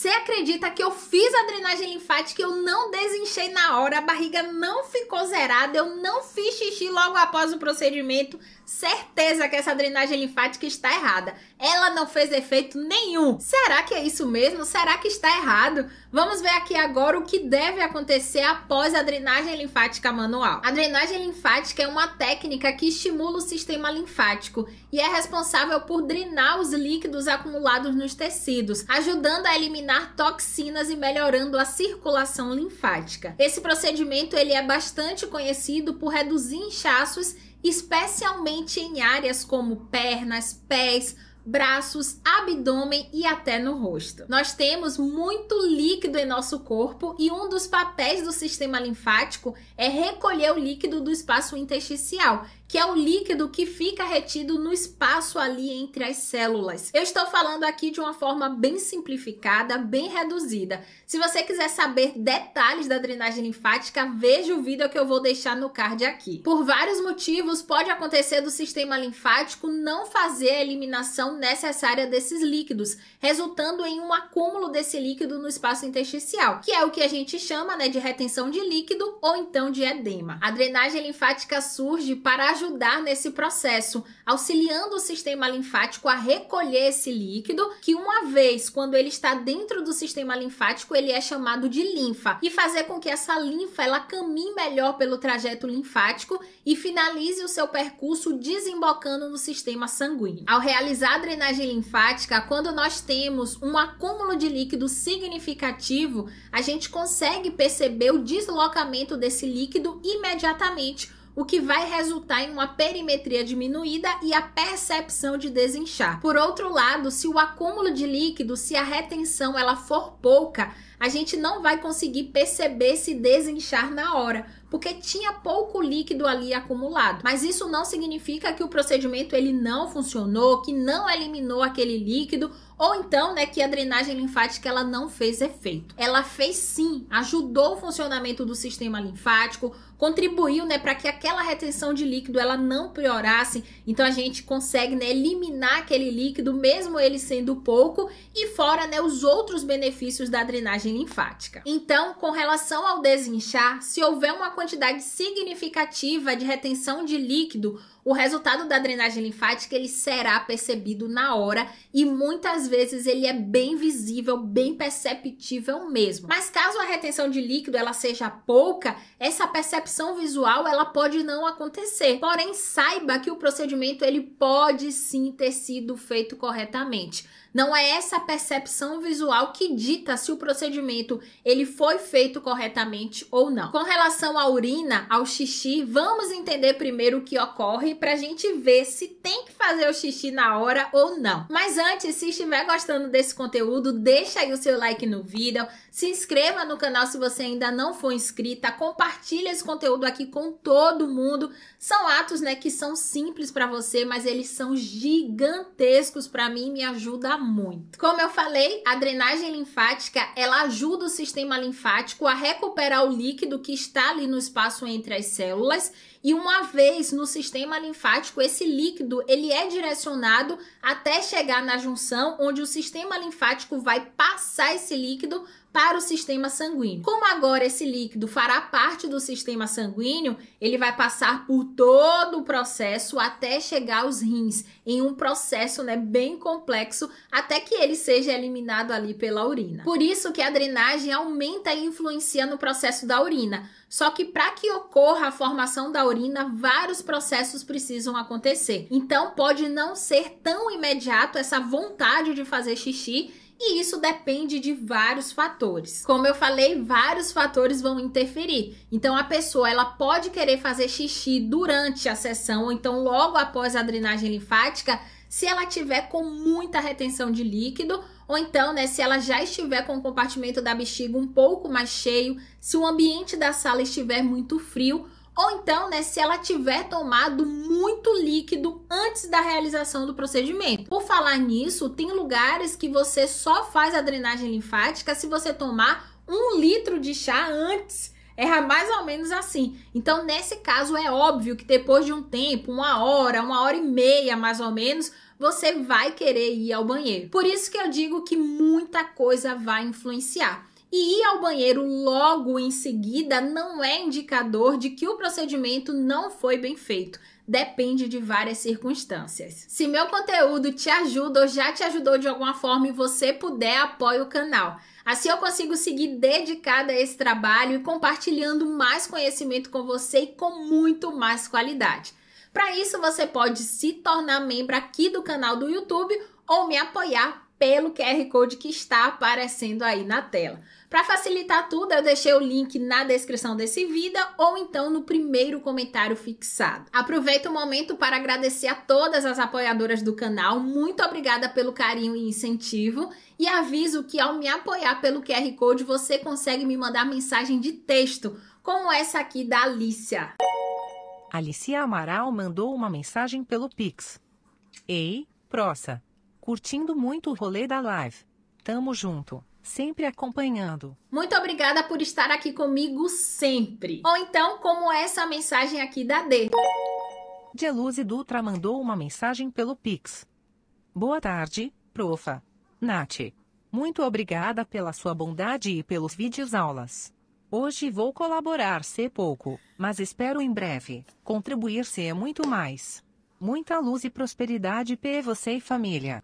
Você acredita que eu fiz a drenagem linfática, eu não desinchei na hora, a barriga não ficou zerada, eu não fiz xixi logo após o procedimento? Certeza que essa drenagem linfática está errada. Ela não fez efeito nenhum. Será que é isso mesmo? Será que está errado? Vamos ver aqui agora o que deve acontecer após a drenagem linfática manual. A drenagem linfática é uma técnica que estimula o sistema linfático e é responsável por drenar os líquidos acumulados nos tecidos, ajudando a eliminar eliminar toxinas e melhorando a circulação linfática. Esse procedimento ele é bastante conhecido por reduzir inchaços, especialmente em áreas como pernas, pés, braços, abdômen e até no rosto. Nós temos muito líquido em nosso corpo e um dos papéis do sistema linfático é recolher o líquido do espaço intersticial, que é o líquido que fica retido no espaço ali entre as células. Eu estou falando aqui de uma forma bem simplificada, bem reduzida. Se você quiser saber detalhes da drenagem linfática, veja o vídeo que eu vou deixar no card aqui. Por vários motivos, pode acontecer do sistema linfático não fazer a eliminação necessária desses líquidos, resultando em um acúmulo desse líquido no espaço intersticial, que é o que a gente chama né, de retenção de líquido ou então de edema. A drenagem linfática surge para ajudar nesse processo, auxiliando o sistema linfático a recolher esse líquido, que uma vez quando ele está dentro do sistema linfático, ele é chamado de linfa, e fazer com que essa linfa ela caminhe melhor pelo trajeto linfático e finalize o seu percurso desembocando no sistema sanguíneo. Ao realizar drenagem linfática, quando nós temos um acúmulo de líquido significativo, a gente consegue perceber o deslocamento desse líquido imediatamente o que vai resultar em uma perimetria diminuída e a percepção de desinchar. Por outro lado, se o acúmulo de líquido, se a retenção ela for pouca, a gente não vai conseguir perceber se desinchar na hora, porque tinha pouco líquido ali acumulado. Mas isso não significa que o procedimento ele não funcionou, que não eliminou aquele líquido ou então, né, que a drenagem linfática ela não fez efeito. Ela fez sim, ajudou o funcionamento do sistema linfático, contribuiu, né, para que aquela retenção de líquido ela não piorasse. Então a gente consegue, né, eliminar aquele líquido mesmo ele sendo pouco e fora, né, os outros benefícios da drenagem linfática. Então, com relação ao desinchar, se houver uma quantidade significativa de retenção de líquido o resultado da drenagem linfática ele será percebido na hora e muitas vezes ele é bem visível, bem perceptível mesmo. Mas caso a retenção de líquido ela seja pouca, essa percepção visual ela pode não acontecer. Porém, saiba que o procedimento ele pode sim ter sido feito corretamente. Não é essa percepção visual que dita se o procedimento ele foi feito corretamente ou não. Com relação à urina, ao xixi, vamos entender primeiro o que ocorre para a gente ver se tem que fazer o xixi na hora ou não. Mas antes, se estiver gostando desse conteúdo, deixa aí o seu like no vídeo, se inscreva no canal se você ainda não for inscrita, compartilha esse conteúdo aqui com todo mundo. São atos, né, que são simples para você, mas eles são gigantescos para mim e me ajuda muito. Como eu falei, a drenagem linfática, ela ajuda o sistema linfático a recuperar o líquido que está ali no espaço entre as células e uma vez no sistema linfático, esse líquido ele é direcionado até chegar na junção onde o sistema linfático vai passar esse líquido para o sistema sanguíneo. Como agora esse líquido fará parte do sistema sanguíneo, ele vai passar por todo o processo até chegar aos rins, em um processo né, bem complexo, até que ele seja eliminado ali pela urina. Por isso que a drenagem aumenta e influencia no processo da urina. Só que para que ocorra a formação da urina, vários processos precisam acontecer. Então pode não ser tão imediato essa vontade de fazer xixi e isso depende de vários fatores. Como eu falei, vários fatores vão interferir. Então a pessoa ela pode querer fazer xixi durante a sessão ou então logo após a drenagem linfática, se ela tiver com muita retenção de líquido ou então, né, se ela já estiver com o compartimento da bexiga um pouco mais cheio, se o ambiente da sala estiver muito frio ou então, né, se ela tiver tomado muito líquido antes da realização do procedimento. Por falar nisso, tem lugares que você só faz a drenagem linfática se você tomar um litro de chá antes. É mais ou menos assim. Então, nesse caso, é óbvio que depois de um tempo, uma hora, uma hora e meia mais ou menos, você vai querer ir ao banheiro. Por isso que eu digo que muita coisa vai influenciar. E ir ao banheiro logo em seguida não é indicador de que o procedimento não foi bem feito. Depende de várias circunstâncias. Se meu conteúdo te ajuda ou já te ajudou de alguma forma e você puder, apoie o canal. Assim eu consigo seguir dedicada a esse trabalho e compartilhando mais conhecimento com você e com muito mais qualidade. Para isso, você pode se tornar membro aqui do canal do YouTube ou me apoiar pelo QR Code que está aparecendo aí na tela. Para facilitar tudo, eu deixei o link na descrição desse vídeo ou então no primeiro comentário fixado. Aproveito o momento para agradecer a todas as apoiadoras do canal, muito obrigada pelo carinho e incentivo e aviso que ao me apoiar pelo QR Code você consegue me mandar mensagem de texto, como essa aqui da Alicia. Alicia Amaral mandou uma mensagem pelo Pix. Ei, prossa curtindo muito o rolê da live. Tamo junto sempre acompanhando. Muito obrigada por estar aqui comigo sempre. Ou então, como essa mensagem aqui da D. e Dutra mandou uma mensagem pelo Pix. Boa tarde, profa. Nath. Muito obrigada pela sua bondade e pelos vídeos aulas. Hoje vou colaborar se pouco, mas espero em breve contribuir se é muito mais. Muita luz e prosperidade para você e família.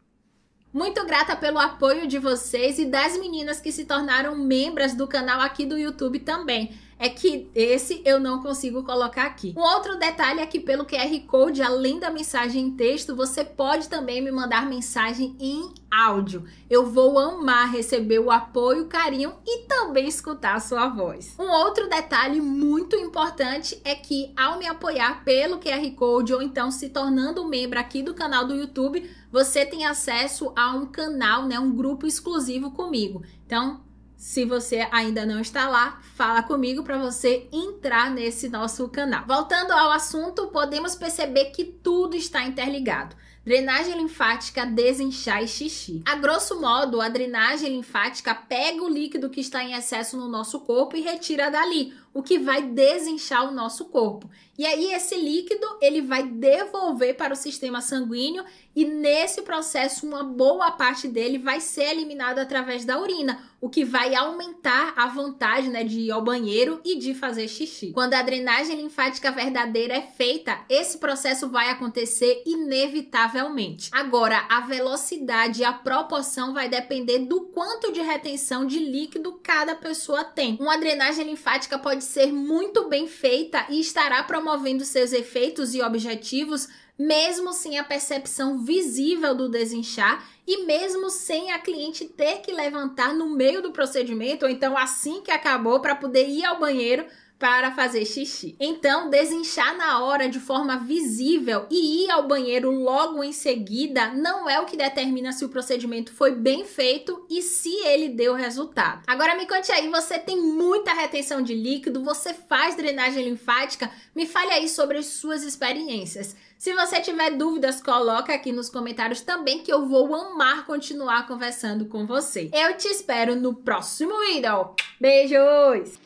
Muito grata pelo apoio de vocês e das meninas que se tornaram membros do canal aqui do YouTube também é que esse eu não consigo colocar aqui. Um outro detalhe é que pelo QR Code, além da mensagem em texto, você pode também me mandar mensagem em áudio. Eu vou amar receber o apoio, o carinho e também escutar a sua voz. Um outro detalhe muito importante é que ao me apoiar pelo QR Code ou então se tornando membro aqui do canal do YouTube, você tem acesso a um canal, né, um grupo exclusivo comigo. Então, se você ainda não está lá, fala comigo para você entrar nesse nosso canal. Voltando ao assunto, podemos perceber que tudo está interligado drenagem linfática, desinchar e xixi. A grosso modo, a drenagem linfática pega o líquido que está em excesso no nosso corpo e retira dali o que vai desinchar o nosso corpo. E aí esse líquido, ele vai devolver para o sistema sanguíneo e nesse processo uma boa parte dele vai ser eliminado através da urina, o que vai aumentar a vontade, né, de ir ao banheiro e de fazer xixi. Quando a drenagem linfática verdadeira é feita, esse processo vai acontecer inevitavelmente. Agora, a velocidade e a proporção vai depender do quanto de retenção de líquido cada pessoa tem. Uma drenagem linfática pode ser muito bem feita e estará promovendo seus efeitos e objetivos, mesmo sem a percepção visível do desinchar e mesmo sem a cliente ter que levantar no meio do procedimento, ou então assim que acabou, para poder ir ao banheiro para fazer xixi. Então, desinchar na hora de forma visível e ir ao banheiro logo em seguida não é o que determina se o procedimento foi bem feito e se ele deu resultado. Agora me conte aí, você tem muita retenção de líquido, você faz drenagem linfática? Me fale aí sobre as suas experiências. Se você tiver dúvidas, coloca aqui nos comentários também que eu vou amar continuar conversando com você. Eu te espero no próximo vídeo. Beijos!